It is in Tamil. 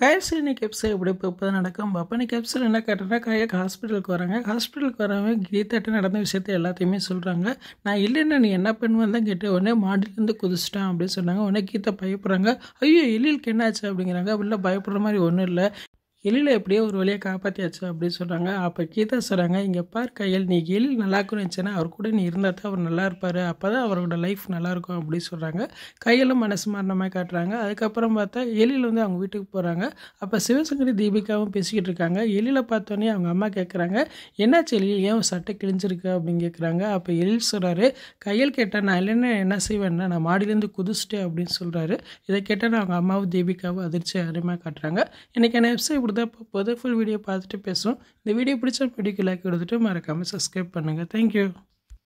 கயர்சினி கெப்ஸை இப்படி போப்பது நடக்கும் பப்பனி கெப்ஸில் என்ன கேட்டனா கயக்கு ஹாஸ்பிட்டலுக்கு வராங்க ஹாஸ்பிட்டலுக்கு வரவங்க கீதாட்ட நடந்த விஷயத்த எல்லாத்தையுமே சொல்கிறாங்க நான் இல்லைன்னா நீ என்ன பண்ணுவேன் தான் கேட்டு உடனே மாடிலேருந்து குதிச்சிட்டான் அப்படின்னு சொன்னாங்க உடனே கீதா பயப்படுறாங்க ஐயோ எழிலுக்கு என்னாச்சு அப்படிங்கிறாங்க வெளில பயப்படுற மாதிரி ஒன்றும் இல்லை எழில எப்படியோ ஒரு வழியை காப்பாற்றியாச்சு அப்படின்னு சொல்கிறாங்க அப்போ கீதா சொல்கிறாங்க இங்கே பார் கையில் நீ எழில் நல்லாக்குன்னு இருந்துச்சுன்னா அவர் கூட நீ இருந்தால் தான் அவர் நல்லா இருப்பார் அப்போ தான் அவரோட லைஃப் நல்லாயிருக்கும் அப்படின்னு சொல்கிறாங்க கையிலும் மனசு மரணமாக காட்டுறாங்க அதுக்கப்புறம் பார்த்தா எழில் வந்து அவங்க வீட்டுக்கு போகிறாங்க அப்போ சிவசங்கரி தீபிகாவும் பேசிக்கிட்டு இருக்காங்க எழில பார்த்தோன்னே அவங்க அம்மா கேட்குறாங்க என்னாச்சு எழில் ஏன் சட்டை கிழிஞ்சிருக்கு அப்படின்னு கேட்குறாங்க அப்போ எழில் சொல்கிறாரு கையில் கேட்டால் நான் இல்லைன்னா என்ன செய்வேன்னா நான் மாடிலேருந்து குதிச்சிட்டேன் அப்படின்னு சொல்கிறாரு இதை கேட்டால் நான் அவங்க அம்மாவும் தீபிகாவும் அதிர்ச்சி அருமையாக காட்டுறாங்க இன்றைக்கி என்ன எபிசோட் கொடுத்தா புது ஃபுல் வீடியோ பார்த்துட்டு பேசுவோம் இந்த வீடியோ பிடிச்சா பிடிக்கும் லைக் கொடுத்துட்டு மறக்காமல் சப்ஸ்கிரைப் பண்ணுங்கள் தேங்க்யூ